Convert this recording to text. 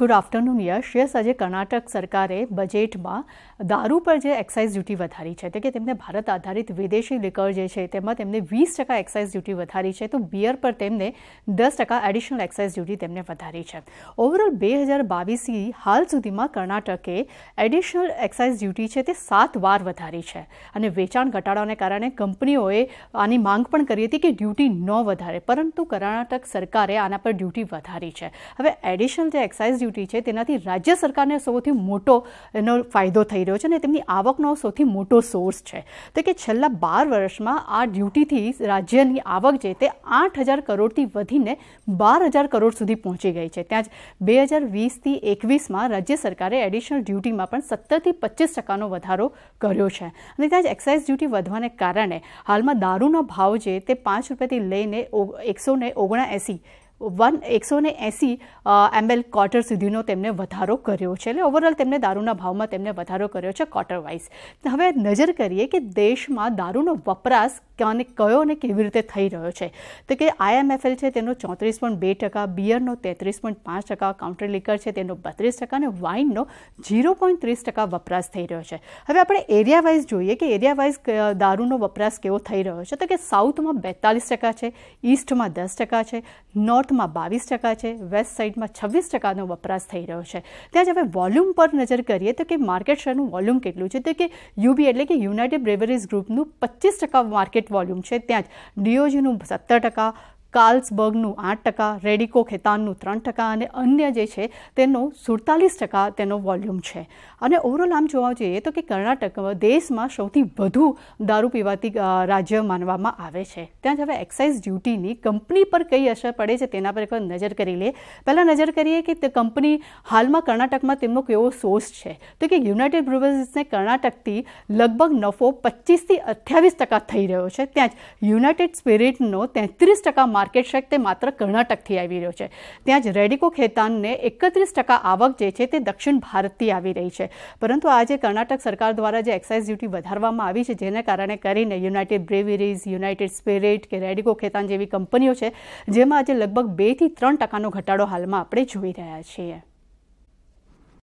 good afternoon યશ યશ આજે કર્ણાટક સરકારે બજેટમાં દારૂ પર જે એક્સાઇઝ ડ્યુટી વધારી છે તે કે તેમને ભારત આધારિત વિદેશી લિકર જે છે તેમાં તેમને વીસ ટકા એક્સાઇઝ ડ્યુટી વધારી છે તો બિયર પર તેમને દસ ટકા એડિશનલ એક્સાઇઝ ડ્યુટી તેમને વધારી છે ઓવરઓલ બે હજાર બાવીસથી હાલ સુધીમાં કર્ણાટકે એડિશનલ એક્સાઇઝ ડ્યુટી છે તે સાત વાર વધારી છે અને વેચાણ ઘટાડાને કારણે કંપનીઓએ આની માંગ પણ કરી હતી કે ડ્યુટી ન વધારે પરંતુ કર્ણાટક સરકારે આના પર ડ્યુટી વધારી છે હવે એડિશનલ જે એક્સાઇઝ ડ્યુટી ડ્યુટી છે તેનાથી રાજ્ય સરકારને સૌથી મોટો એનો ફાયદો થઈ રહ્યો છે ને તેમની આવકનો સૌથી મોટો સોર્સ છે તો કે છેલ્લા 12 વર્ષમાં આ ડ્યુટી થી રાજ્યની આવક જે તે 8000 કરોડ થી વધીને 12000 કરોડ સુધી પહોંચી ગઈ છે ત્યાંજ 2020 થી 21 માં રાજ્ય સરકારે એડિશનલ ડ્યુટી માં પણ 17 થી 25% નો વધારો કર્યો છે અને ત્યાંજ એક્સાઈઝ ડ્યુટી વધવાને કારણે હાલમાં દારૂનો ભાવ જે તે ₹5 થી લઈને 179 વન એકસો ને એંસી એમએલ ક્વાર્ટર સુધીનો તેમને વધારો કર્યો છે એટલે ઓવરઓલ તેમને દારૂના ભાવમાં તેમને વધારો કર્યો છે ક્વાર્ટર વાઇઝ હવે નજર કરીએ કે દેશમાં દારૂનો વપરાશ યોનિક કયોને કેવી રીતે થઈ રહ્યો છે કે આઈએમએફએલ છે તેનો 34.2% બીયરનો 33.5% કાઉન્ટ્રી લિકર છે તેનો 32% ને વાઇનનો 0.30% વપરાશ થઈ રહ્યો છે હવે આપણે એરિયા વાઇઝ જોઈએ કે એરિયા વાઇઝ दारूનો વપરાશ કેવો થઈ રહ્યો છે તો કે સાઉથમાં 42% છે ઈસ્ટમાં 10% છે નોર્થમાં 22% છે West side માં 26% નો વપરાશ થઈ રહ્યો છે ત્યાં જો આપણે વોલ્યુમ પર નજર કરીએ તો કે માર્કેટ શેરનું વોલ્યુમ કેટલું છે તો કે યુબી એટલે કે યુનાઇટેડ બ્રેવરીઝ ગ્રુપનું 25% માર્કેટ વોલ્યુમ છે ત્યાં જ ડીઓજીનું સત્તર ટકા カールス बर्ग નું 8% રેડિકો ખેતાન નું 3% અને અન્ય જે છે તેનો 47% તેનો વોલ્યુમ છે અને ઓવરঅল આમ જોવા જોઈએ તો કે કર્ણાટકમાં દેશમાં સૌથી વધુ दारू પીવાતી રાજ્ય માનવામાં આવે છે ત્યાં જ હવે એક્સાઈઝ ડ્યુટી ની કંપની પર કઈ અસર પડે છે તેના પર એક નજર કરીએ લે પહેલા નજર કરીએ કે કંપની હાલમાં કર્ણાટકમાં તેમનો કેવો સોર્સ છે કે યુનાઇટેડ બ્રુવરિસ સે કર્ણાટકતી લગભગ નફો 25 થી 28% થઈ રહ્યો છે ત્યાં યુનાઇટેડ સ્પિરિટ નો 33% માર્કેટ શક્તિ માત્ર કર્ણાટકથી આવી રહ્યો છે ત્યાં જ રેડિકો ખેતાનને 31% આવક જે છે તે દક્ષિણ ભારતીય આવી રહી છે પરંતુ આજે કર્ણાટક સરકાર દ્વારા જે એક્સાઈઝ ડ્યુટી વધારવામાં આવી છે જેના કારણે કરીને યુનાઇટેડ બ્રેવીરીઝ યુનાઇટેડ સ્પિરિટ કે રેડિકો ખેતાન જેવી કંપનીઓ છે જેમાં આજે લગભગ 2 થી 3% નો ઘટાડો હાલમાં આપણે જોઈ રહ્યા છીએ